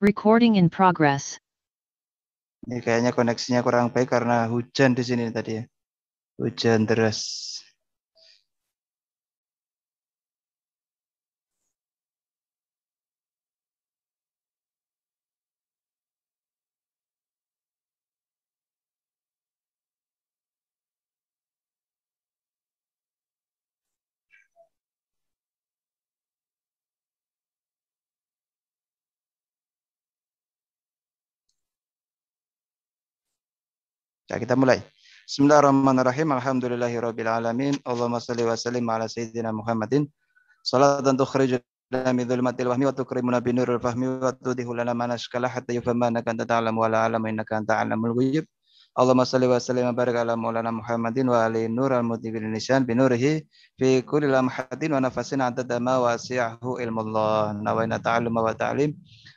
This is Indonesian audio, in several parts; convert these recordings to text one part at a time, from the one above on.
Recording in progress. Ini kayaknya koneksinya kurang baik karena hujan di sini tadi ya. Hujan deras. Ya, kita mulai. Bismillahirrahmanirrahim. Alhamdulillahirabbil alamin. Allahumma salli wa sallim ala sayyidina Muhammadin. Salatan tukhrijuna min dhulumatil wahmi wa tukrimuna bi nuril fahmi wa tudhihu lana ma nashkala hatta yufhamana kanta ta'lamu wa la alamu innaka anta alamul ghuyub. Allahumma salli wa sallim wa barik ala maulana Muhammadin wa ali nur al mutibin nisan binurihi fi kulli lamhatin wa nafasin adada ma wasi'ahu ilmullah nawaina ta'alluma wa ta'lim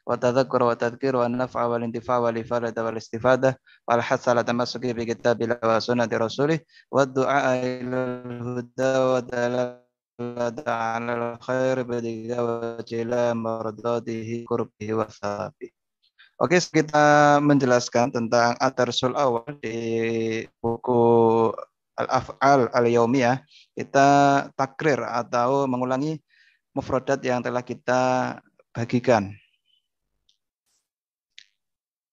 wa tadhakkura wa tadhkir wa naf'a wal intifa wal istifada wal hasala tamasuki bi kitabillah wa sunnati rasulih wa du'a ilal huda wa dalal على الخير بدقة وجلاء مرضاته قربه Oke, kita menjelaskan tentang Atarsul Awal di buku Al-Af'al al yomiyah Kita takrir atau mengulangi mufradat yang telah kita bagikan.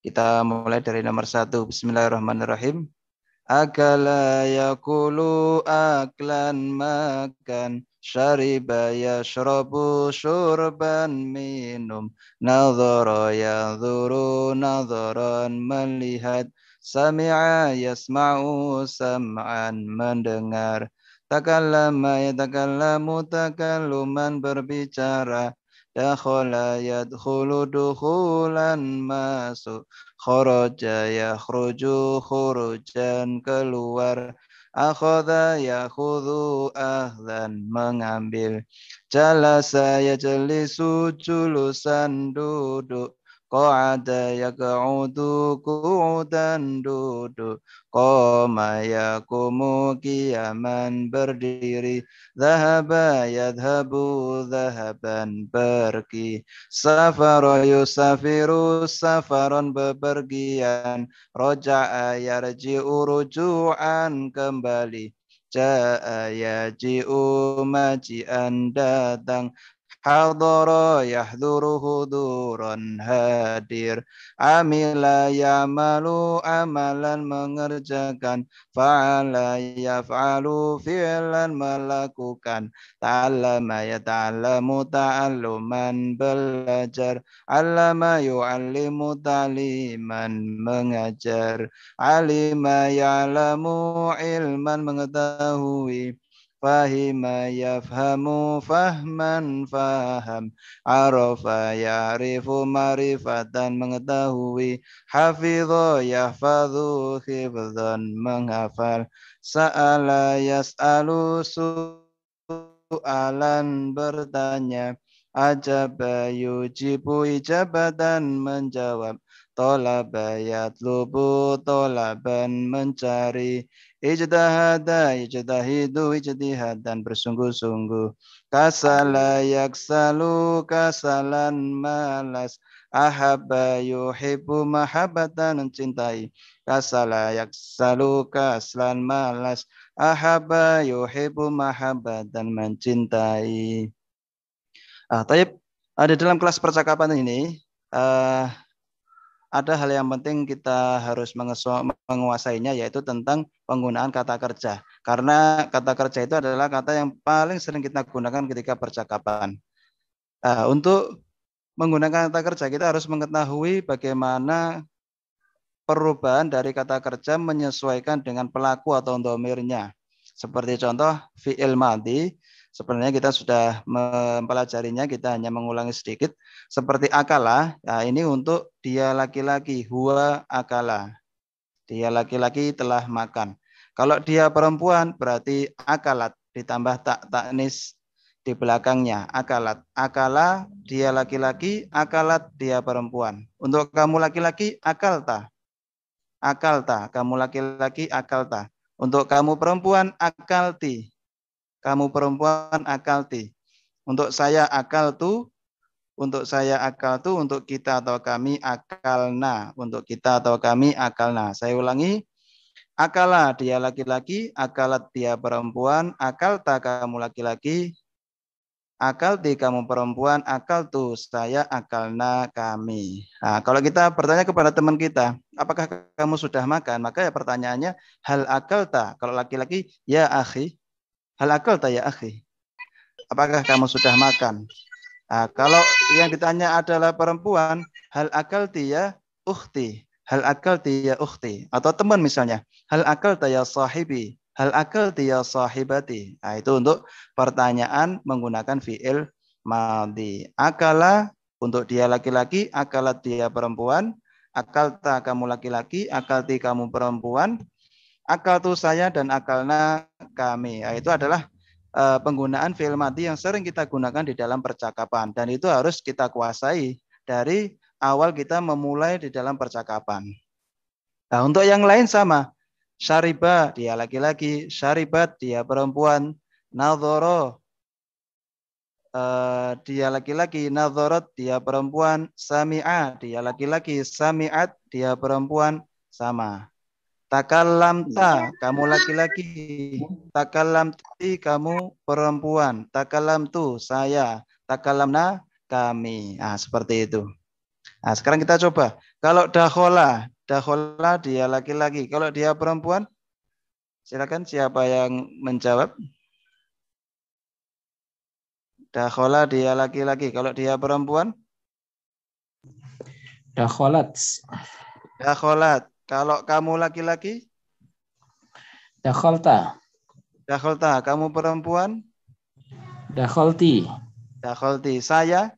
Kita mulai dari nomor satu. Bismillahirrahmanirrahim. Agalah yakulu aklan makan ya يشرب syurban minum ya ينظر نظرا melihat ya smau saman mendengar takallama yatakallamu takaluman berbicara ya dhulu dukhulan masuk ya yakhruju khurujan keluar ya khudu ahdan mengambil. Jalasa jelisu julusan duduk. Qa'ada يقعد ku'udan duduk Qa'ma yakumu kiaman berdiri Zahaba yadhabu zahaban pergi Safara yusafiru safaran bepergian Roja'a yarji'u ruju'an kembali Ja'a yaji'u maji'an datang Hadara yahduru huduran hadir Amila yamalu amalan mengerjakan Fa'ala yaf'alu fi'lan melakukan Ta'alama yata'alamu ta'aluman belajar Alama yu'allimu ta'liman mengajar Alima ya'lamu ilman mengetahui fahima yafhamu fahman faham arafa ya'rifu marifatan mengetahui hafidho yahfadhu khifdhan menghafal sa'ala yas'alu su'alan bertanya ajaba yujibu ijabatan menjawab tolabayat lubu tolaban mencari Ijdahada, ijdahidu, ijtihad dan bersungguh-sungguh. Kasala yaksalu, kasalan malas. Ahaba yuhibu mahabatan mencintai. Kasala yaksalu, kasalan malas. Ahaba yuhibu mahabatan mencintai. Ah, taib, ada dalam kelas percakapan ini, uh, ada hal yang penting kita harus menguasainya yaitu tentang penggunaan kata kerja. Karena kata kerja itu adalah kata yang paling sering kita gunakan ketika percakapan. Uh, untuk menggunakan kata kerja kita harus mengetahui bagaimana perubahan dari kata kerja menyesuaikan dengan pelaku atau domirnya. Seperti contoh fi'il madi Sebenarnya kita sudah mempelajarinya, kita hanya mengulangi sedikit. Seperti akala, ya ini untuk dia laki-laki, huwa akala. Dia laki-laki telah makan. Kalau dia perempuan berarti akalat ditambah tak taknis di belakangnya akalat akala dia laki-laki akalat dia perempuan untuk kamu laki-laki akalta akalta kamu laki-laki akalta untuk kamu perempuan akalti kamu perempuan akal ti. Untuk saya akal tu, untuk saya akal tu, untuk kita atau kami akal na untuk kita atau kami akal na Saya ulangi, akala dia laki-laki, akalat dia perempuan, akal tak kamu laki-laki, akal ti kamu perempuan, akal tu saya akal na kami. Nah, kalau kita bertanya kepada teman kita, apakah kamu sudah makan? Maka ya pertanyaannya hal akal tak Kalau laki-laki ya akhi, Hal akal taya akhi. Apakah kamu sudah makan? Nah, kalau yang ditanya adalah perempuan, hal akal tia, ya, ukhti. Hal akal tia, ya, ukhti. Atau teman misalnya. Hal akal tiya sahibi. Hal akal tia ya, sahibati. Nah, itu untuk pertanyaan menggunakan fi'il madi. Akala untuk dia laki-laki, akalat dia perempuan. akal Akalta kamu laki-laki, akal akalti kamu perempuan akal tuh saya dan akalna kami. Ya, itu adalah uh, penggunaan fi'il mati yang sering kita gunakan di dalam percakapan dan itu harus kita kuasai dari awal kita memulai di dalam percakapan. Nah, untuk yang lain sama. Syariba dia laki-laki, syaribat dia perempuan, nadhoro uh, dia laki-laki, nadhorot dia perempuan, sami'a dia laki-laki, sami'at dia perempuan sama ta iya. kamu laki-laki. ti, kamu perempuan. tu saya. Takalamna, kami. Ah, seperti itu. Nah, sekarang kita coba. Kalau dahola, dahola dia laki-laki. Kalau dia perempuan, silakan siapa yang menjawab? Dahola dia laki-laki. Kalau dia perempuan? Daholat. Daholat. Kalau kamu laki-laki? Dakhalta. Dakhalta. Kamu perempuan? Dakhalti. Dakhalti. Saya?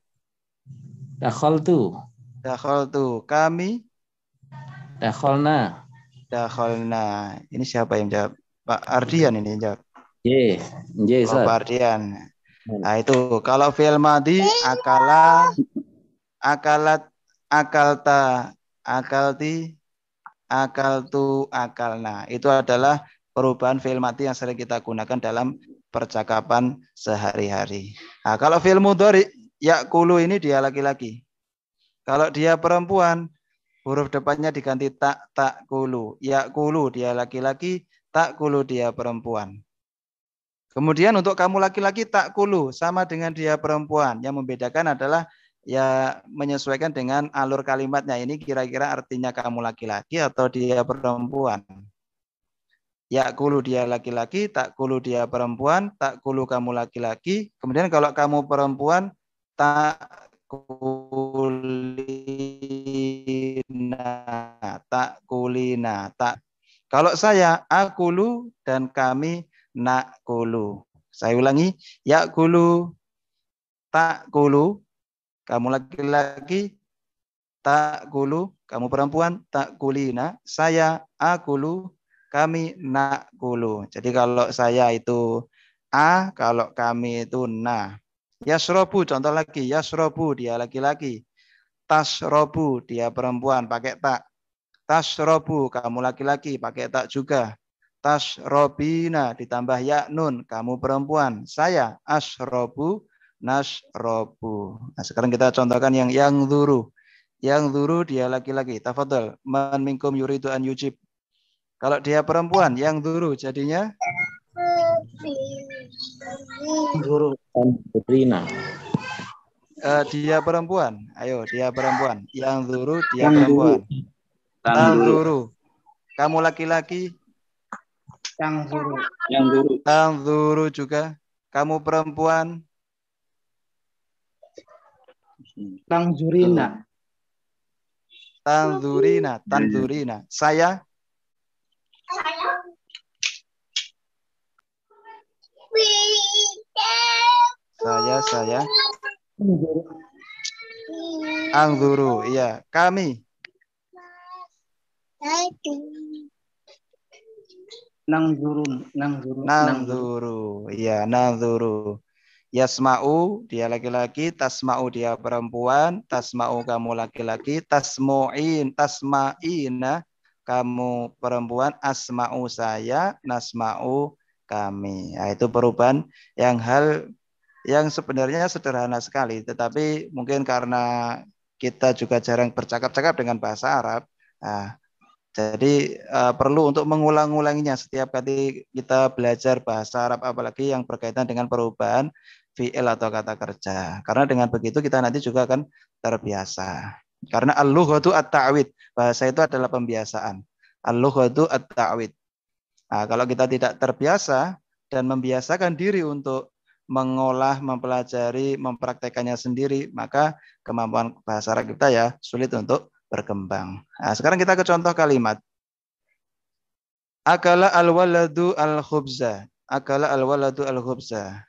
Dakhaltu. Dakhaltu. Kami? Dakhalna. Dakhalna. Ini siapa yang jawab? Pak Ardian ini yang jawab. Ye, ye, oh, Pak Ardian. Hmm. Nah itu kalau fi'il madi akala akalat akalta akalti akal tu akal. Nah, itu adalah perubahan fiil mati yang sering kita gunakan dalam percakapan sehari-hari. Nah, kalau fiil mudhari yakulu ini dia laki-laki. Kalau dia perempuan, huruf depannya diganti tak tak kulu. Yakulu dia laki-laki, tak kulu dia perempuan. Kemudian untuk kamu laki-laki tak kulu sama dengan dia perempuan. Yang membedakan adalah ya menyesuaikan dengan alur kalimatnya ini kira-kira artinya kamu laki-laki atau dia perempuan. Ya kulu dia laki-laki, tak kulu dia perempuan, tak kulu kamu laki-laki. Kemudian kalau kamu perempuan, tak kulina, tak kulina, tak. Kalau saya aku akulu dan kami nak kulu. Saya ulangi, ya kulu, tak kulu, kamu laki-laki tak gulu, kamu perempuan tak kulina, saya akulu, kami nak gulu. Jadi kalau saya itu a, kalau kami itu na. Yasrobu contoh lagi, yasrobu dia laki-laki. Tasrobu dia perempuan pakai tak. Tasrobu kamu laki-laki pakai tak juga. Tasrobina ditambah ya nun kamu perempuan. Saya asrobu nasrobu. Nah, sekarang kita contohkan yang yang zuru. Yang zuru dia laki-laki. Tafadhal. Man minkum yuridu an yujib. Kalau dia perempuan, yang zuru jadinya guru Rina. Uh, eh, dia perempuan. Ayo, dia perempuan. Yang zuru dia yang perempuan. Yang zuru. Kamu laki-laki? Yang zuru. Yang zuru. Yang juga. Kamu perempuan? Hmm. Tanzurina. Tanzurina, hmm. tanzurina. Saya Saya saya saya Angguru, iya. Kami. Nangzuru, nangzuru. Nangzuru, iya, nangzuru. Yasma'u dia laki-laki, tasma'u dia perempuan, tasma'u kamu laki-laki, tasmu'in, tasma'ina kamu perempuan, asma'u saya, nasma'u kami. Nah, itu perubahan yang hal yang sebenarnya sederhana sekali, tetapi mungkin karena kita juga jarang bercakap-cakap dengan bahasa Arab, nah, jadi uh, perlu untuk mengulang-ulanginya setiap kali kita belajar bahasa Arab apalagi yang berkaitan dengan perubahan fi'il atau kata kerja. Karena dengan begitu kita nanti juga akan terbiasa. Karena al-lughatu at-ta'wid, bahasa itu adalah pembiasaan. Al-lughatu at-ta'wid. Nah, kalau kita tidak terbiasa dan membiasakan diri untuk mengolah, mempelajari, mempraktekannya sendiri, maka kemampuan bahasa Arab kita ya sulit untuk berkembang. Nah, sekarang kita ke contoh kalimat. Akala al-waladu al-khubza. Akala al-waladu al-khubza.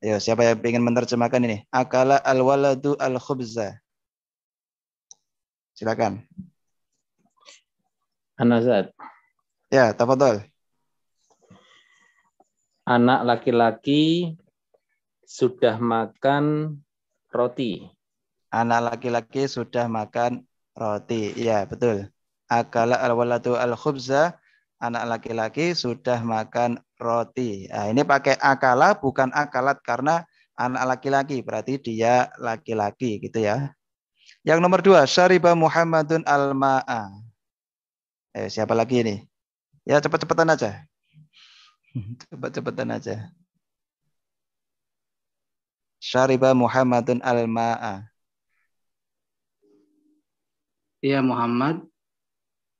Ayo, siapa yang ingin menerjemahkan ini? Akala al-waladu al-khubza. Silakan. Anazad. Ya, tafadhol. Anak laki-laki sudah makan roti. Anak laki-laki sudah makan roti. ya betul. Akala al-waladu al-khubza anak laki-laki sudah makan roti. Nah, ini pakai akala bukan akalat karena anak laki-laki berarti dia laki-laki gitu ya. Yang nomor dua, syariba Muhammadun al-ma'a. Eh, siapa lagi ini? Ya cepat-cepatan aja. Cepat-cepatan aja. Syariba Muhammadun al-ma'a. Iya Muhammad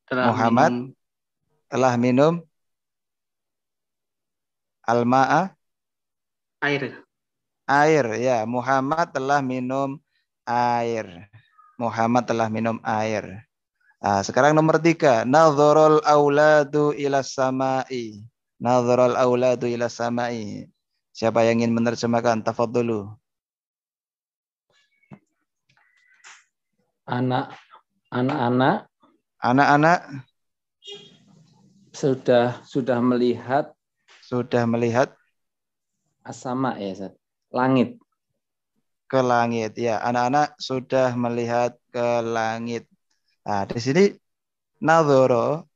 telah Muhammad minum telah minum almaa air. Air ya, Muhammad telah minum air. Muhammad telah minum air. Nah, sekarang nomor tiga. nazarul auladu ila samai. nazarul auladu ila samai. Siapa yang ingin menerjemahkan? dulu Anak. Anak-anak. Anak-anak sudah sudah melihat sudah melihat asama ya Zat. langit ke langit ya anak-anak sudah melihat ke langit nah di sini nadoro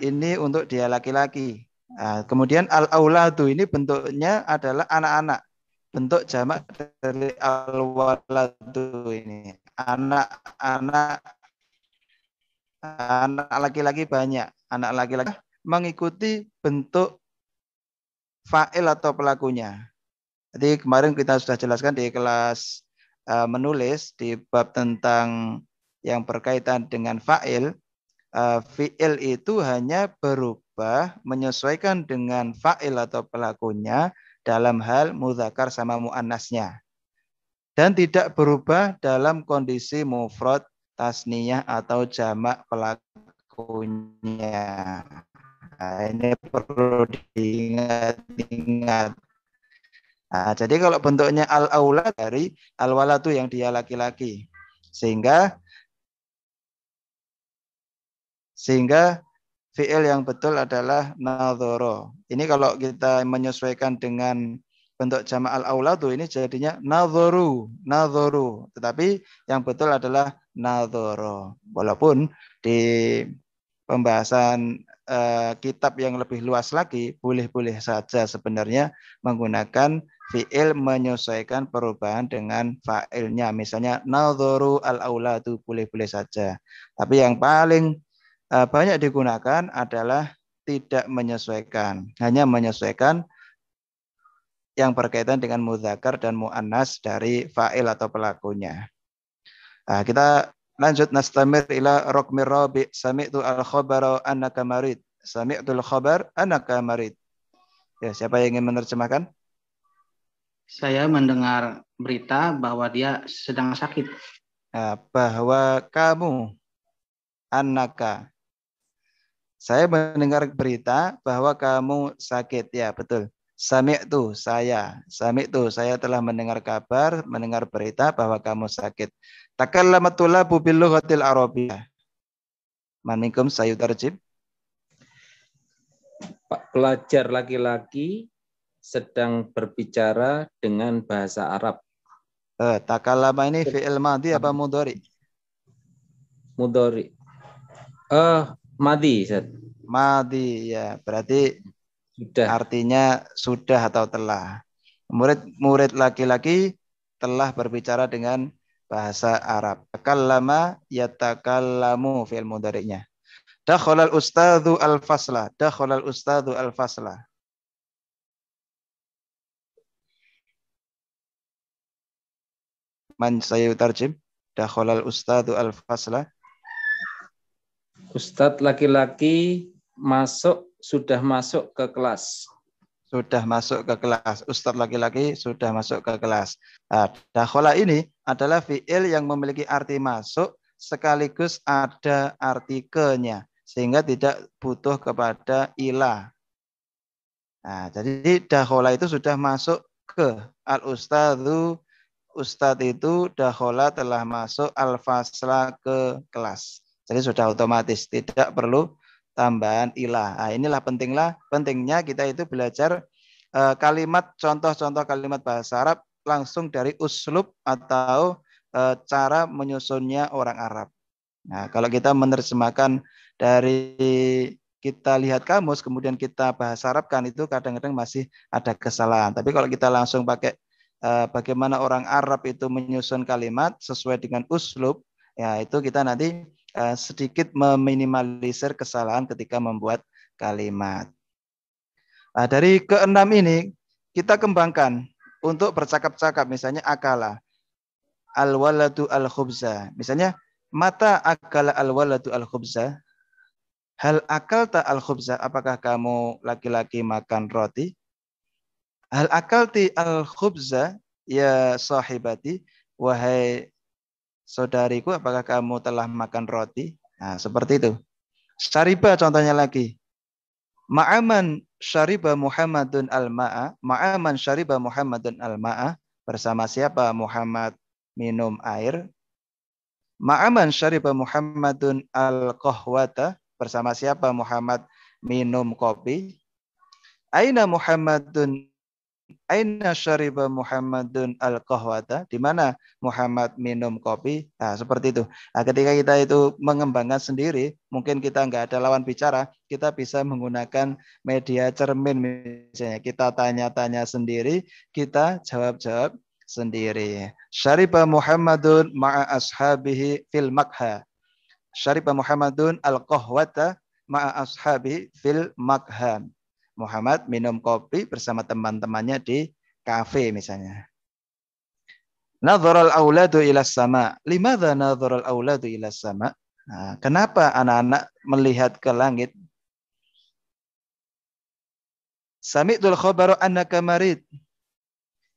ini untuk dia laki-laki nah, kemudian al auladu ini bentuknya adalah anak-anak bentuk jamak dari al waladu ini anak-anak anak laki-laki banyak. Anak laki-laki mengikuti bentuk fa'il atau pelakunya. Jadi kemarin kita sudah jelaskan di kelas uh, menulis di bab tentang yang berkaitan dengan fa'il. Uh, fi'il itu hanya berubah menyesuaikan dengan fa'il atau pelakunya dalam hal muzakar sama mu'anasnya Dan tidak berubah dalam kondisi mufrad tasniyah atau jamak pelakunya. Nah, ini perlu diingat-ingat. Nah, jadi kalau bentuknya al-aula dari al wala itu yang dia laki-laki. Sehingga sehingga fi'il yang betul adalah nadhara. Ini kalau kita menyesuaikan dengan bentuk jamak al-auladu ini jadinya nadhuru, nadhuru. Tetapi yang betul adalah nadoro. Walaupun di pembahasan eh, kitab yang lebih luas lagi boleh-boleh saja sebenarnya menggunakan fiil menyesuaikan perubahan dengan fa'ilnya. Misalnya nadhoro al aula itu boleh-boleh saja. Tapi yang paling eh, banyak digunakan adalah tidak menyesuaikan, hanya menyesuaikan yang berkaitan dengan muzakar dan muannas dari fa'il atau pelakunya. Nah, kita lanjut nastamir ila rokmi rabi sami'tu al khabara anak marid. Sami'tu al khabar anak marid. Ya, siapa yang ingin menerjemahkan? Saya mendengar berita bahwa dia sedang sakit. Nah, bahwa kamu annaka saya mendengar berita bahwa kamu sakit. Ya, betul. Samik tu saya. samik tu saya telah mendengar kabar, mendengar berita bahwa kamu sakit. Takallama tulabu bil lughatil arabiyah. Manikum sayutarjib. Pelajar laki-laki sedang berbicara dengan bahasa Arab. Eh, takallama ini fi'il madi apa mudori? Mudhari. Eh, madi, madhi, Madi ya, berarti sudah. Artinya sudah atau telah. Murid murid laki-laki telah berbicara dengan bahasa Arab. Takallama yatakallamu fi'il mudhari'nya. Dakhalal ustadzu al-fasla. Dakhalal ustadzu al-fasla. Man saya tarjim? Dakhalal ustadzu al-fasla. Ustadz laki-laki masuk sudah masuk ke kelas sudah masuk ke kelas. Ustadz laki-laki sudah masuk ke kelas. Nah, dakhola ini adalah fi'il yang memiliki arti masuk sekaligus ada arti ke nya Sehingga tidak butuh kepada ilah. Nah, jadi dakhola itu sudah masuk ke al ustadu Ustadz itu dakhola telah masuk al-fasla ke kelas. Jadi sudah otomatis, tidak perlu tambahan ilah. Nah, inilah pentinglah pentingnya kita itu belajar eh, kalimat contoh-contoh kalimat bahasa Arab langsung dari uslub atau eh, cara menyusunnya orang Arab. Nah, kalau kita menerjemahkan dari kita lihat kamus kemudian kita bahasa Arabkan itu kadang-kadang masih ada kesalahan. Tapi kalau kita langsung pakai eh, bagaimana orang Arab itu menyusun kalimat sesuai dengan uslub, ya itu kita nanti Eh, sedikit meminimalisir kesalahan ketika membuat kalimat. Nah, dari keenam ini kita kembangkan untuk bercakap-cakap misalnya akala al waladu al khubza. Misalnya mata akala al waladu al khubza. Hal akal ta al khubza, apakah kamu laki-laki makan roti? Hal akal ti al khubza ya sahibati, wahai saudariku, apakah kamu telah makan roti? Nah, seperti itu. Syariba contohnya lagi. Ma'aman syariba Muhammadun al-ma'a. Ma'aman syariba Muhammadun al-ma'a. Bersama siapa Muhammad minum air? Ma'aman syariba Muhammadun al-kohwata. Bersama siapa Muhammad minum kopi? Aina Muhammadun Aina syariba Muhammadun al kahwata Di mana Muhammad minum kopi? Nah, seperti itu. Nah, ketika kita itu mengembangkan sendiri, mungkin kita nggak ada lawan bicara, kita bisa menggunakan media cermin misalnya. Kita tanya-tanya sendiri, kita jawab-jawab sendiri. Syariba Muhammadun ma'a ashabihi fil makha. Syariba Muhammadun al kahwata ma'a ashabihi fil makha. Muhammad minum kopi bersama teman-temannya di kafe misalnya. Nadharal auladu ila sama. Limadha nadharal auladu ila sama? Nah, kenapa anak-anak melihat ke langit? Sami'tul khabaru annaka marid.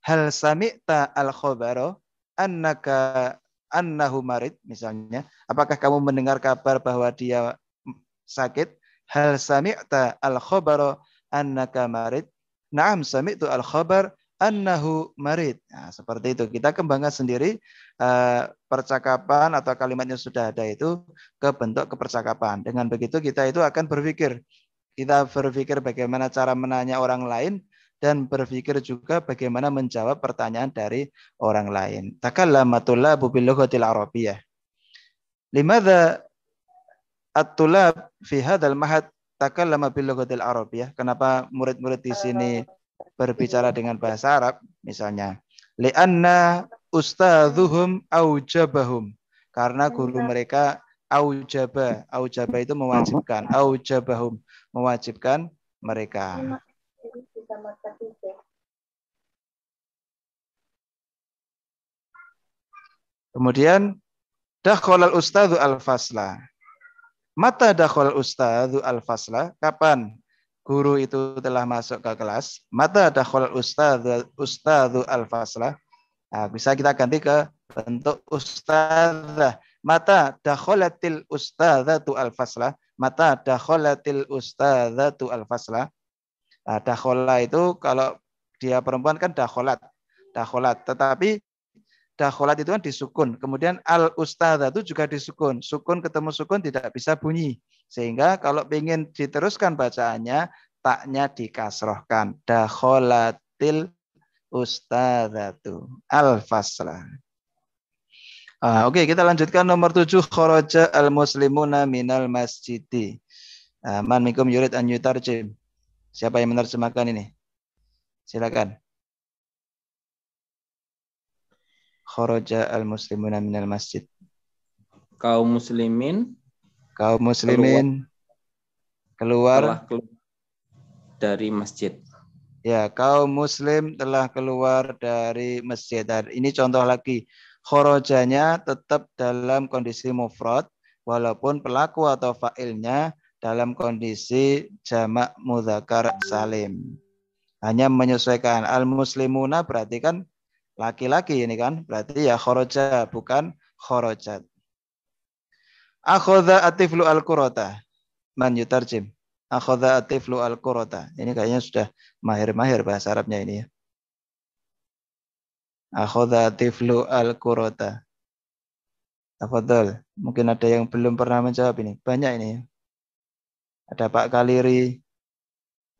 Hal sami'ta al khabaru annaka annahu marid misalnya. Apakah kamu mendengar kabar bahwa dia sakit? Hal sami'ta al khabaru annaka marid. Naam sami'tu al-khabar annahu marid. Nah, seperti itu. Kita kembangkan sendiri uh, percakapan atau kalimatnya sudah ada itu ke bentuk kepercakapan. Dengan begitu kita itu akan berpikir. Kita berpikir bagaimana cara menanya orang lain dan berpikir juga bagaimana menjawab pertanyaan dari orang lain. Takallamatullah bil lughatil arabiyah. Limadha at-tulab fi hadzal mahad takallama bil lughatil arabiyah. Kenapa murid-murid di sini eh, berbicara iya. dengan bahasa Arab misalnya? Lianna ustadzuhum aujabahum. Karena guru iya. mereka aujaba. Aujaba itu mewajibkan. Aujabahum mewajibkan mereka. Iya, Kemudian dakhala al-ustadzu al-fasla. Mata dakhal ustadzu al-fasla, kapan guru itu telah masuk ke kelas? Mata dakhal ustadzu ustadzu al-fasla. Nah, bisa kita ganti ke bentuk ustadzah. Mata dakhalatil ustadzatu al-fasla. Mata dakhalatil ustadzatu al-fasla. Nah, dakhala itu kalau dia perempuan kan dakhalat. Dakhalat. Tetapi Dakholat itu kan disukun. Kemudian al ustadzah itu juga disukun. Sukun ketemu sukun tidak bisa bunyi. Sehingga kalau ingin diteruskan bacaannya, taknya dikasrohkan. Dakholatil ustadzatu. Al-faslah. Ah, Oke, okay, kita lanjutkan nomor tujuh. Khoroja al-muslimuna minal masjidi. Ah, man minkum yurid an yutarjim. Siapa yang menerjemahkan ini? Silakan. kharaja al-muslimuna minal masjid. Kaum muslimin kaum muslimin keluar, keluar, dari masjid. Ya, kaum muslim telah keluar dari masjid. Dan Ini contoh lagi. Khorojanya tetap dalam kondisi mufrad walaupun pelaku atau fa'ilnya dalam kondisi jamak mudzakkar salim. Hanya menyesuaikan al-muslimuna berarti kan laki-laki ini kan berarti ya khoroja bukan khorojat Akhoda atiflu al kurota man yutarjim Akhoda atiflu al kurota ini kayaknya sudah mahir-mahir bahasa Arabnya ini ya Akhoda atiflu al kurota Tafadol. Mungkin ada yang belum pernah menjawab ini. Banyak ini. Ya. Ada Pak Kaliri,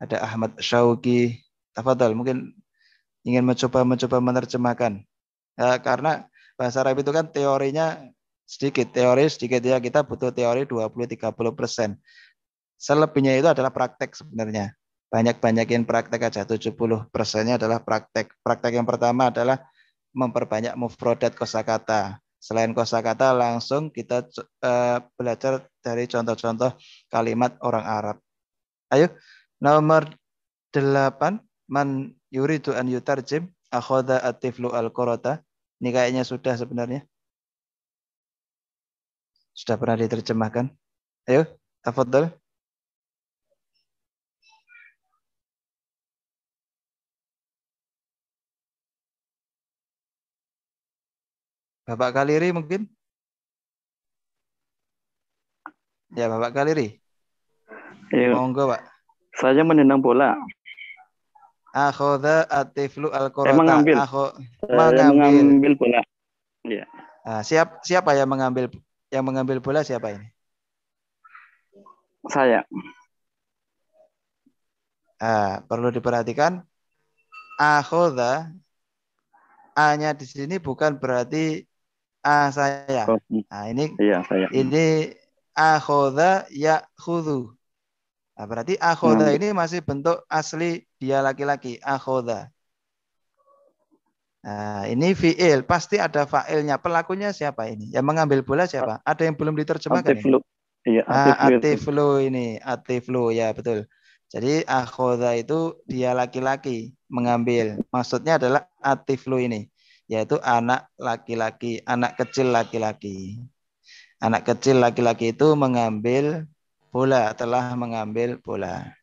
ada Ahmad Syauki. Tafadol. mungkin ingin mencoba mencoba menerjemahkan. Ya, karena bahasa Arab itu kan teorinya sedikit, teori sedikit ya kita butuh teori 20-30%. Selebihnya itu adalah praktek sebenarnya. Banyak-banyakin praktek aja, 70 persennya adalah praktek. Praktek yang pertama adalah memperbanyak move mufrodat kosakata. Selain kosakata langsung kita uh, belajar dari contoh-contoh kalimat orang Arab. Ayo, nomor 8 man yuridu an yutarjim akhoda atiflu al korota. Ini kayaknya sudah sebenarnya. Sudah pernah diterjemahkan. Ayo, tafadol. Bapak Kaliri mungkin? Ya, Bapak Kaliri. Ayo. Iya. Monggo, Pak. Saya menendang bola. Akhoda atiflu al Emang eh, ngambil. Akho, eh, mengambil. mengambil bola. Ya. Nah, siap siapa yang mengambil yang mengambil bola siapa ini? Saya. Nah, perlu diperhatikan akhoda A-nya di sini bukan berarti A saya. Nah, ini iya, saya. ini akhoda ya khudu. Nah, berarti akhoda hmm. ini masih bentuk asli dia laki-laki. Akhoda. Nah, ini fi'il. Pasti ada fa'ilnya. Pelakunya siapa ini? Yang mengambil bola siapa? Ada yang belum diterjemahkan? Atiflu. Iya, ah, atiflu ini. Atiflu. Ya, betul. Jadi akhoda itu dia laki-laki mengambil. Maksudnya adalah atiflu ini. Yaitu anak laki-laki. Anak kecil laki-laki. Anak kecil laki-laki itu mengambil bola. Telah mengambil bola.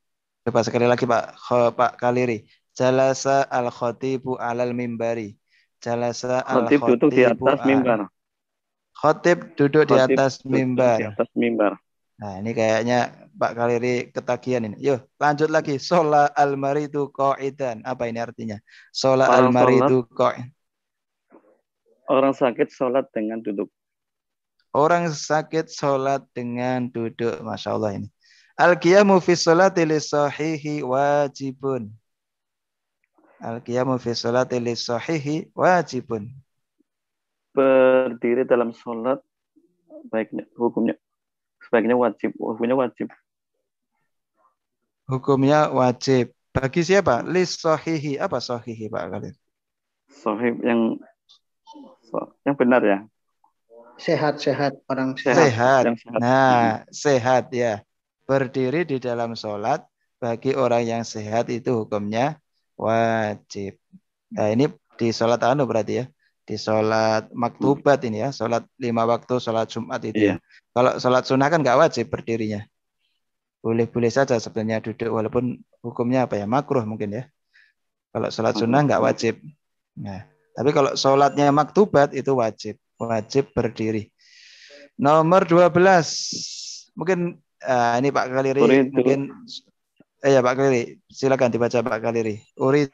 Coba sekali lagi Pak Pak Kaliri. Jalasa al khotibu alal mimbari. Jalasa al khotib duduk di atas mimbar. Khotib duduk khotib di atas mimbar. Di atas mimbar. Nah, ini kayaknya Pak Kaliri ketagihan ini. Yuk, lanjut lagi. Sola al maridu qaidan. Apa ini artinya? Sola al maridu qaidan. Orang sakit sholat dengan duduk. Orang sakit sholat dengan duduk. Masya Allah ini. Al-qiyamu fi sholati sahihi wajibun. Al-qiyamu fi sholati sahihi wajibun. Berdiri dalam sholat baiknya hukumnya sebaiknya wajib hukumnya wajib hukumnya wajib bagi siapa Li sahihi. apa sahihi pak Khalid Sahih yang yang benar ya sehat sehat orang sehat, sehat. sehat. nah sehat ya berdiri di dalam sholat bagi orang yang sehat itu hukumnya wajib. Nah ini di sholat anu berarti ya di sholat maktubat ini ya sholat lima waktu sholat jumat itu iya. kalau sholat sunnah kan nggak wajib berdirinya boleh-boleh saja sebenarnya duduk walaupun hukumnya apa ya makruh mungkin ya kalau sholat sunnah nggak wajib nah tapi kalau sholatnya maktubat itu wajib wajib berdiri nomor 12 mungkin Uh, ini Pak Kaliri mungkin eh, ya Pak Kaliri silakan dibaca Pak Kaliri. Uri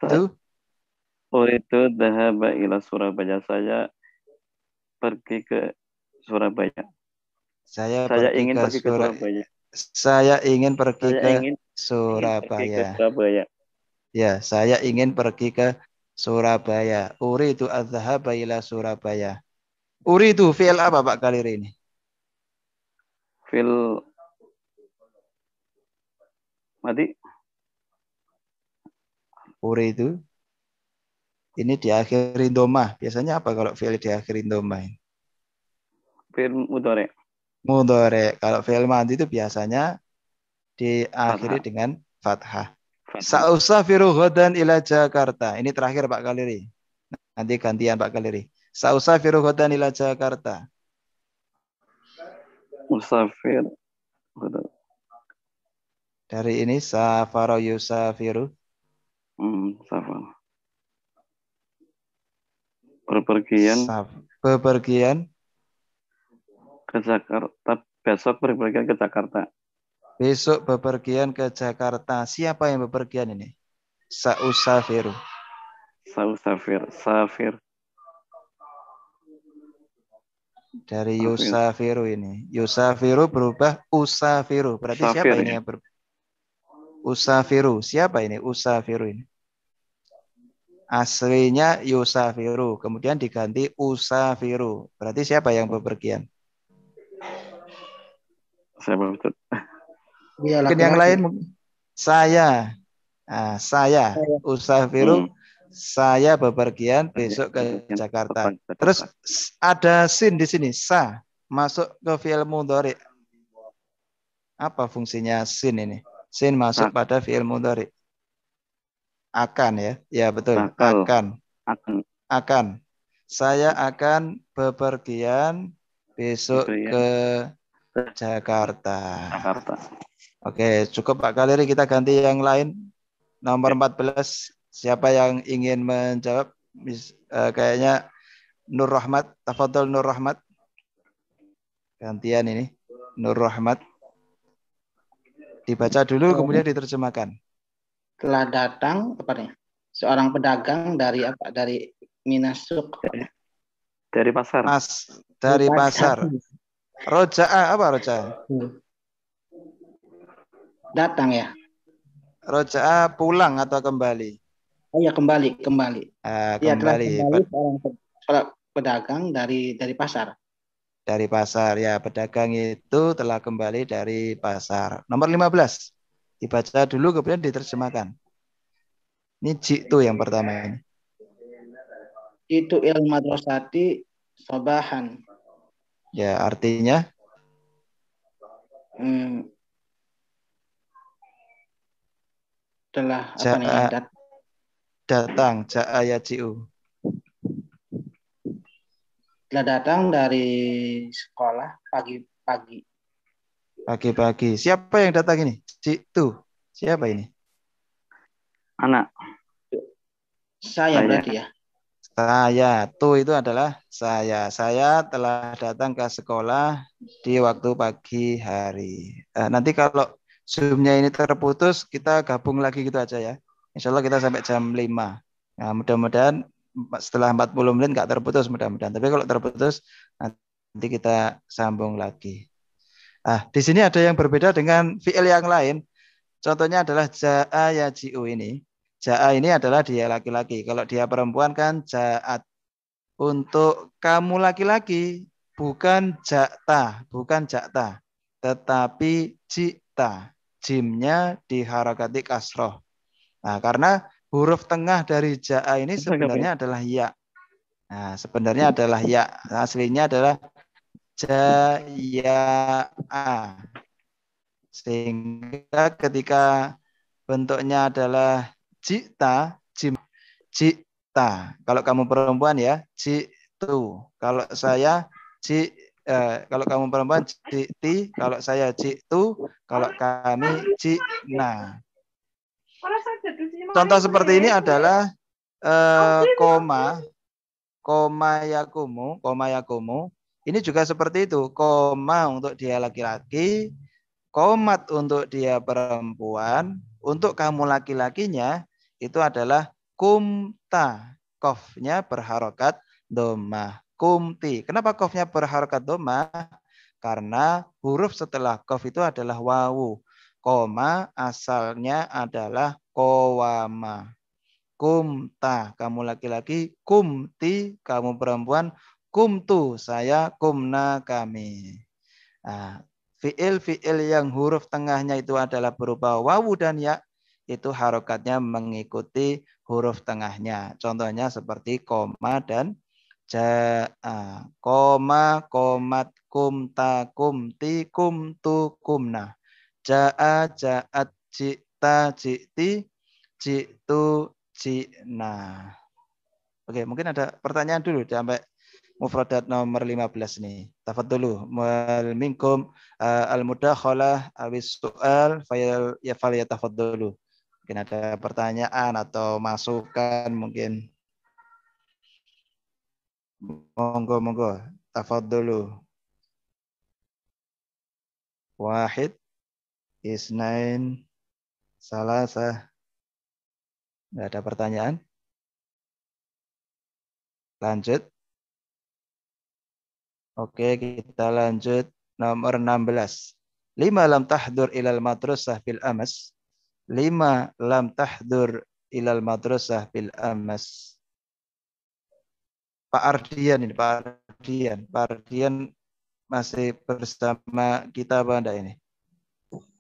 itu dahaba ila Surabaya saya pergi ke Surabaya. Saya, saya pergi ingin ke pergi ke Surabaya. Saya ingin pergi saya ke ingin, Surabaya. Ingin pergi ke Surabaya. Ya, saya ingin pergi ke Surabaya. Uri itu adzhaba ila Surabaya. Uri itu fi'il apa Pak Kaliri ini? Fi'il Mati. Ure itu ini diakhiri domah. Biasanya apa kalau fi'il diakhiri domah? Fi'il mudore. Mudore. Kalau fi'il mati itu biasanya diakhiri fathah. dengan fathah. Sausah Sa'usafiru ila Jakarta. Ini terakhir Pak Kaliri. Nanti gantian Pak Kaliri. Sausah ghadan ila Jakarta. Musafir dari ini safaro yusafiru? Hmm, safar. Berpergian. Saf bepergian. Ke Jakarta. Besok berpergian ke Jakarta. Besok bepergian ke Jakarta. Siapa yang bepergian ini? Sausafiru. Sausafir. Safir. Dari Yusafiru ini. Yusafiru berubah usafiru. Berarti Safir, siapa ini ya? yang berubah? Usafiru. Siapa ini? Usafiru ini. Aslinya Yusafiru, kemudian diganti Usafiru. Berarti siapa yang berpergian? Saya betul. mungkin yang lain saya. Nah, saya Usafiru hmm. saya bepergian besok ke Jakarta. Terus ada sin di sini sa masuk ke fi'il mudhari. Apa fungsinya sin ini? Sin masuk A pada fi'il mudhari. Akan ya. Ya betul. Akan. Akan. Akan. Saya akan bepergian besok bepergian. Gitu ya. ke Jakarta. Jakarta. Oke, cukup Pak Kaleri kita ganti yang lain. Nomor 14 ya. siapa yang ingin menjawab? Mis, uh, kayaknya Nur Rahmat, tafadhol Nur Rahmat. Gantian ini. Nur Rahmat. Dibaca dulu oh. kemudian diterjemahkan. Telah datang apa nih? Seorang pedagang dari apa? Dari Minasuk. Dari pasar. Mas, dari pasar. Roja ah, apa roja? Hmm. Datang ya. Roja ah, pulang atau kembali? Oh ya kembali, kembali. Uh, kembali. Ya, kembali seorang pedagang dari dari pasar dari pasar. Ya, pedagang itu telah kembali dari pasar. Nomor 15. Dibaca dulu kemudian diterjemahkan. Ini jitu yang pertama ini. Itu ilmu madrasati sobahan. Ya, artinya hmm, telah ja, apa nih, dat datang ja ayat dia datang dari sekolah pagi-pagi. Pagi-pagi. Siapa yang datang ini? Situ. Siapa ini? Anak. Saya, berarti ya. Saya. Tu itu adalah saya. Saya telah datang ke sekolah di waktu pagi hari. Eh, nanti kalau zoomnya ini terputus, kita gabung lagi gitu aja ya. Insya Allah kita sampai jam 5. Nah, mudah-mudahan setelah 40 menit nggak terputus mudah-mudahan. Tapi kalau terputus nanti kita sambung lagi. Ah, di sini ada yang berbeda dengan fiil yang lain. Contohnya adalah jaa ya jiu ini. Jaa ini adalah dia laki-laki. Kalau dia perempuan kan jaat. Untuk kamu laki-laki bukan jakta, bukan jakta, tetapi jita. Jimnya diharakati kasroh. Nah, karena huruf tengah dari ja'a ini sebenarnya ya. adalah ya. Nah, sebenarnya adalah ya. Aslinya adalah a Sehingga ketika bentuknya adalah jita, jim, jita. Kalau kamu perempuan ya, jitu. Kalau saya, ji, eh, kalau kamu perempuan, jiti. Kalau saya, jitu. Kalau kami, jina. Contoh seperti ini adalah uh, koma koma yakumu, koma yakumu. Ini juga seperti itu. Koma untuk dia laki-laki, komat untuk dia perempuan, untuk kamu laki-lakinya itu adalah kumta. Kofnya berharokat doma. Kumti. Kenapa kofnya berharokat doma? Karena huruf setelah kof itu adalah wawu. Koma asalnya adalah kowama. Kumta, kamu laki-laki. Kumti, kamu perempuan. Kumtu, saya. Kumna, kami. Nah, fiil-fiil yang huruf tengahnya itu adalah berupa wawu dan ya. Itu harokatnya mengikuti huruf tengahnya. Contohnya seperti koma dan ja Koma, komat, kumta, kumti, kumtu, kumna. Ja'a, ja'at, ji, jikta, jikti, jiktu, jikna. Oke, mungkin ada pertanyaan dulu sampai mufradat nomor 15 nih. Tafat dulu. Mal minkum eh, al mudakhalah awis su'al fayal yafal yatafat dulu. Mungkin ada pertanyaan atau masukan mungkin. Monggo monggo. Tafat dulu. Wahid. Isnain. Salah, sah. Nggak ada pertanyaan? Lanjut. Oke, kita lanjut nomor 16. Lima lam tahdur ilal madrasah bil amas. Lima lam tahdur ilal madrasah bil amas. Pak Ardian ini, Pak Ardian. Pak Ardian masih bersama kita apa enggak ini?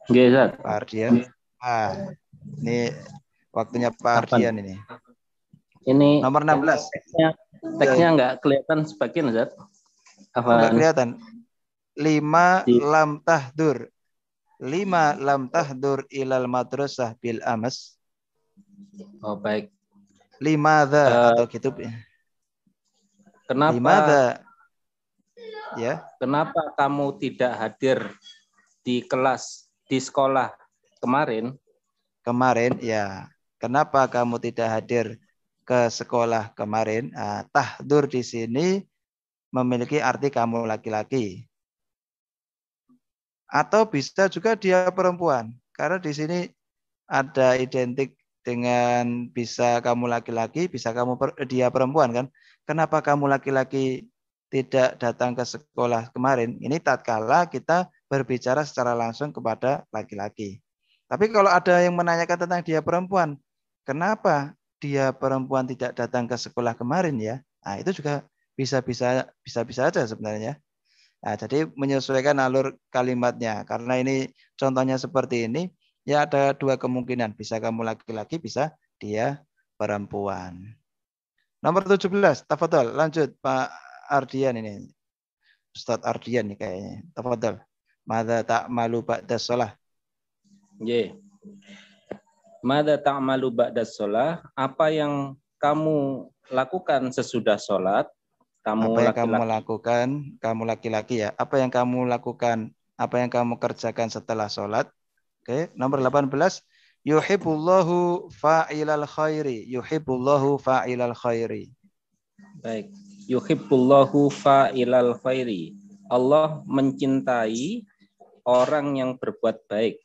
Iya, Pak Ardian. Ah, ini waktunya Pak Ardian ini. Ini nomor 16. Teksnya, teksnya enggak kelihatan sebagian, Zat. Apa? Nggak kelihatan. Lima Di. lam tahdur. Lima lam tahdur ilal madrasah bil amas. Oh, baik. Lima the, uh, atau gitu. Kenapa? Lima the. Ya. Kenapa kamu tidak hadir di kelas di sekolah kemarin. Kemarin, ya. Kenapa kamu tidak hadir ke sekolah kemarin? Nah, tahdur di sini memiliki arti kamu laki-laki. Atau bisa juga dia perempuan. Karena di sini ada identik dengan bisa kamu laki-laki, bisa kamu per, dia perempuan kan. Kenapa kamu laki-laki tidak datang ke sekolah kemarin? Ini tatkala kita berbicara secara langsung kepada laki-laki. Tapi kalau ada yang menanyakan tentang dia perempuan, kenapa dia perempuan tidak datang ke sekolah kemarin ya? Nah, itu juga bisa-bisa bisa-bisa aja sebenarnya. Nah, jadi menyesuaikan alur kalimatnya karena ini contohnya seperti ini, ya ada dua kemungkinan, bisa kamu laki-laki, bisa dia perempuan. Nomor 17, Tafadol. Lanjut Pak Ardian ini. Ustadz Ardian nih kayaknya. Tafadol. Mada tak malu pak dasolah. Yeah. Mada ta'malu ba'da sholat. Apa yang kamu lakukan sesudah sholat? Kamu apa yang laki -laki. kamu lakukan, kamu laki-laki ya. Apa yang kamu lakukan, apa yang kamu kerjakan setelah sholat? Oke, okay. nomor 18. Yuhibullahu fa'ilal khairi. Yuhibullahu fa'ilal khairi. Baik. yuhibullahu fa'ilal khairi. Allah mencintai orang yang berbuat baik.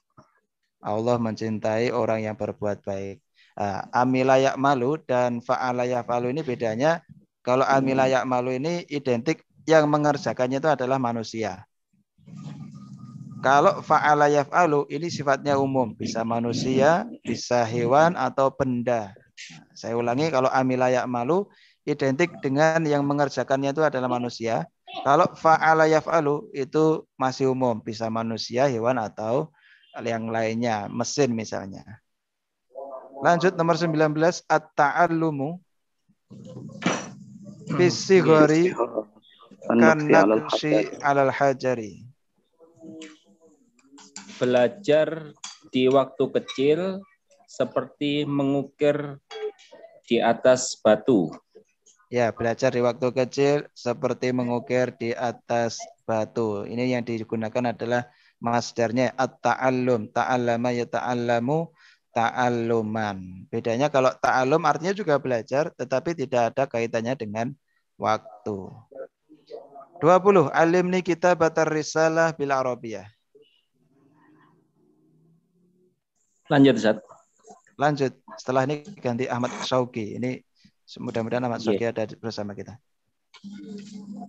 Allah mencintai orang yang berbuat baik. Uh, ah, amilayak malu dan faalayak malu ini bedanya. Kalau amilayak hmm. malu ini identik yang mengerjakannya itu adalah manusia. Kalau faalayak alu ini sifatnya umum, bisa manusia, bisa hewan atau benda. Nah, saya ulangi, kalau amilayak malu identik dengan yang mengerjakannya itu adalah manusia. Kalau faala alu itu masih umum, bisa manusia, hewan atau yang lainnya, mesin misalnya. Lanjut nomor 19 at-ta'allumu bisigori Kanaqsi alal hajari. Belajar di waktu kecil seperti mengukir di atas batu. Ya, belajar di waktu kecil seperti mengukir di atas batu. Ini yang digunakan adalah masdarnya at-ta'allum, ta'allama yata'allamu, ta'alluman. Bedanya kalau ta'allum artinya juga belajar tetapi tidak ada kaitannya dengan waktu. 20. Alimni kita batar risalah bil arabiyah. Lanjut, Ustaz. Lanjut. Setelah ini ganti Ahmad Sauki. Ini mudah-mudahan Ahmad iya. Sauki yeah. ada bersama kita.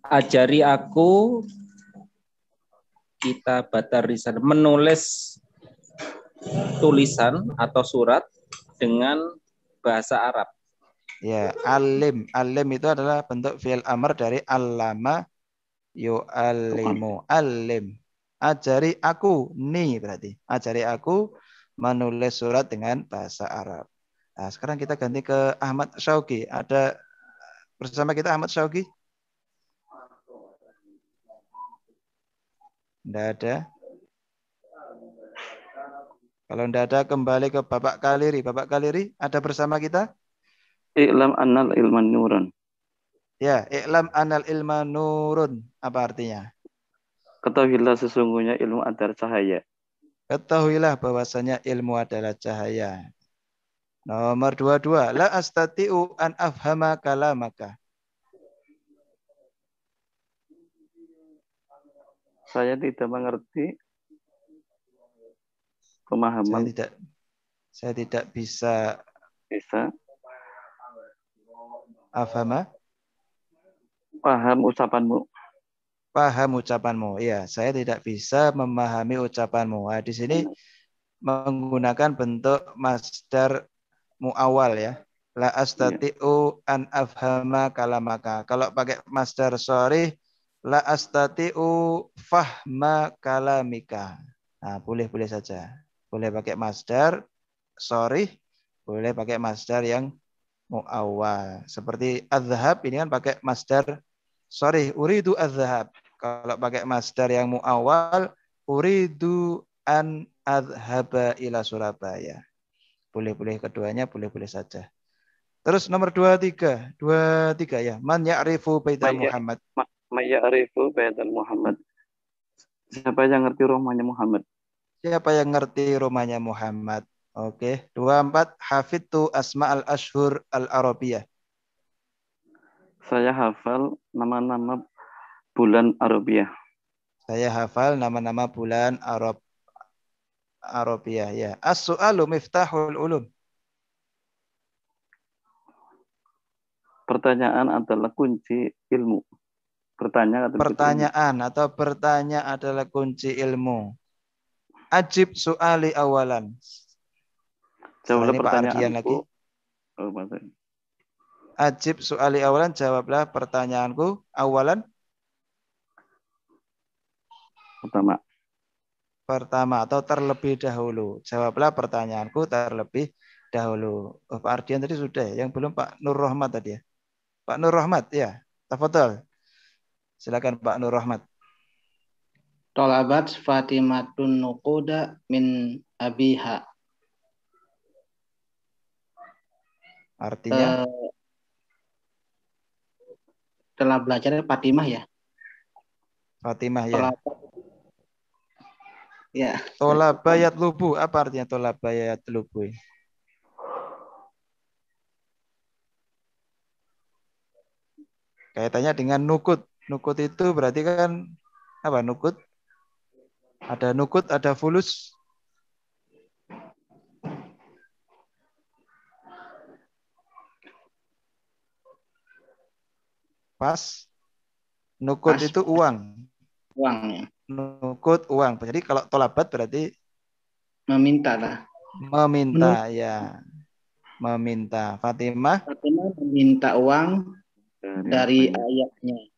Ajari aku kita batar risan menulis tulisan atau surat dengan bahasa Arab. Ya, alim. Alim itu adalah bentuk fi'il amr dari allama alimu Alim. Ajari aku, ni berarti. Ajari aku menulis surat dengan bahasa Arab. Nah, sekarang kita ganti ke Ahmad Syauki. Ada bersama kita Ahmad Syauki? Tidak ada. Kalau tidak ada, kembali ke Bapak Kaliri. Bapak Kaliri, ada bersama kita? I'lam anal ilman nurun. Ya, i'lam anal ilman nurun. Apa artinya? Ketahuilah sesungguhnya ilmu adalah cahaya. Ketahuilah bahwasanya ilmu adalah cahaya. Nomor dua dua. La astati'u an afhama kalamaka. Saya tidak mengerti pemahaman. Saya tidak saya tidak bisa bisa afama ah? paham ucapanmu paham ucapanmu. Iya, saya tidak bisa memahami ucapanmu. Nah, di sini iya. menggunakan bentuk masdar muawal ya. La astati'u an afhama kalamaka. Kalau pakai masdar sorry, la astati'u fahma kalamika. Nah, boleh-boleh saja. Boleh pakai masdar sorry, boleh pakai masdar yang muawwal. Seperti azhab ini kan pakai masdar sorry, uridu azhab. Kalau pakai masdar yang muawwal, uridu an azhaba ila Surabaya. Boleh-boleh keduanya, boleh-boleh saja. Terus nomor dua tiga, dua tiga ya. Man ya'rifu baita ya- Muhammad. Ya mayarifu baitul Muhammad. Siapa yang ngerti rumahnya Muhammad? Siapa yang ngerti rumahnya Muhammad? Oke, okay. 24 Hafidtu Asma al-Ashhur al-Arabiyah. Saya hafal nama-nama bulan Arabiyah. Saya hafal nama-nama bulan Arab Arabiyah ya. As-su'alu miftahul ulum. Pertanyaan adalah kunci ilmu. Pertanyaan atau gitu. pertanyaan atau bertanya adalah kunci ilmu. Ajib soali awalan. Jawablah Selain pertanyaan lagi. Oh, Ajib soali awalan jawablah pertanyaanku awalan. Pertama. Pertama atau terlebih dahulu. Jawablah pertanyaanku terlebih dahulu. Oh, Pak Ardian tadi sudah ya? Yang belum Pak Nur Rahmat tadi ya. Pak Nur Rahmat ya. betul. Silakan Pak Nur Rahmat. Tolabat Fatimatun Nukuda min Abiha. Artinya? Eh, telah belajar Fatimah ya. Fatimah ya. Ya. Ya. Tolabayat lubu. Apa artinya tolabayat lubu? Kaitannya dengan nukut. Nukut itu berarti kan apa nukut? Ada nukut, ada fulus. Pas. Nukut Pas. itu uang. Uang ya. Nukut uang. Jadi kalau tolabat berarti meminta lah. Meminta Menurut. ya. Meminta. Fatimah. Fatimah meminta uang dari ayahnya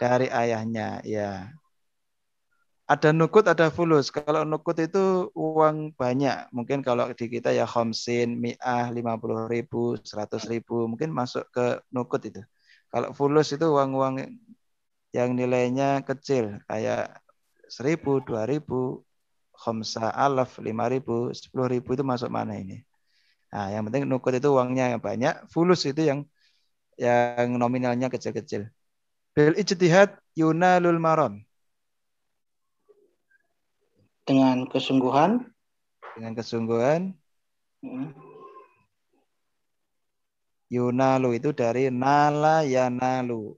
dari ayahnya ya ada nukut ada fulus kalau nukut itu uang banyak mungkin kalau di kita ya khomsin mi'ah puluh ribu seratus ribu mungkin masuk ke nukut itu kalau fulus itu uang-uang yang nilainya kecil kayak seribu dua ribu khomsa alaf lima ribu sepuluh ribu itu masuk mana ini nah yang penting nukut itu uangnya yang banyak fulus itu yang yang nominalnya kecil-kecil Bil ijtihad yunalul maron. Dengan kesungguhan. Dengan kesungguhan. Hmm. Yunalu itu dari nala yanalu.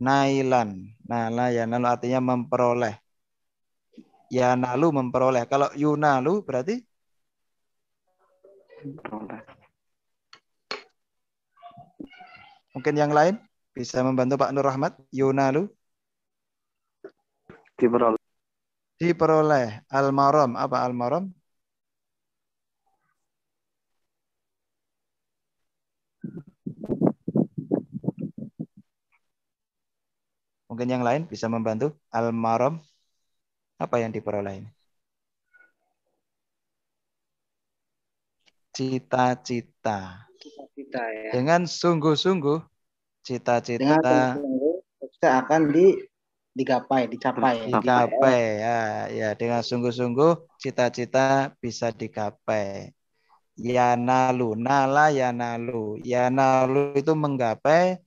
Nailan. Nala yanalu artinya memperoleh. Yanalu memperoleh. Kalau yunalu berarti? Memperoleh Mungkin yang lain bisa membantu Pak Nur Rahmat, Yunalu. Diperoleh. Diperoleh. Almarom. Apa almarom? Mungkin yang lain bisa membantu. Almarom. Apa yang diperoleh ini? Cita-cita cita ya. Dengan sungguh-sungguh cita-cita Dengan sungguh-sungguh cita akan di digapai, dicapai. Hmm, digapai ya. ya, ya. Dengan sungguh-sungguh cita-cita bisa digapai. Yanalu, nala yanalu. Yanalu itu menggapai.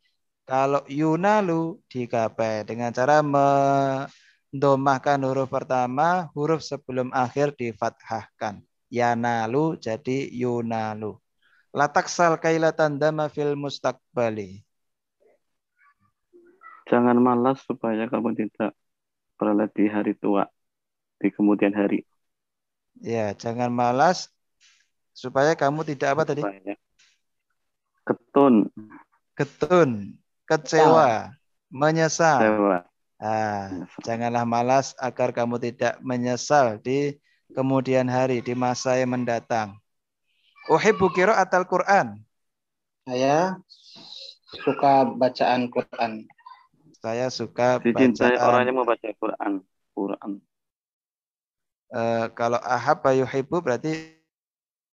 Kalau yunalu digapai dengan cara mendomahkan huruf pertama, huruf sebelum akhir difathahkan. Yanalu jadi yunalu. Lataksal kailatan dama fil mustakbali. Jangan malas supaya kamu tidak berada di hari tua di kemudian hari. Ya, jangan malas supaya kamu tidak apa tadi? Ketun. Ketun, kecewa, menyesal. Kecewa. Ah, janganlah malas agar kamu tidak menyesal di kemudian hari, di masa yang mendatang. Uhibbu qira'atal Qur'an. Saya suka bacaan Quran. Saya suka Dicintai bacaan. orangnya mau baca Quran. Quran. Uh, kalau ahab yuhibbu berarti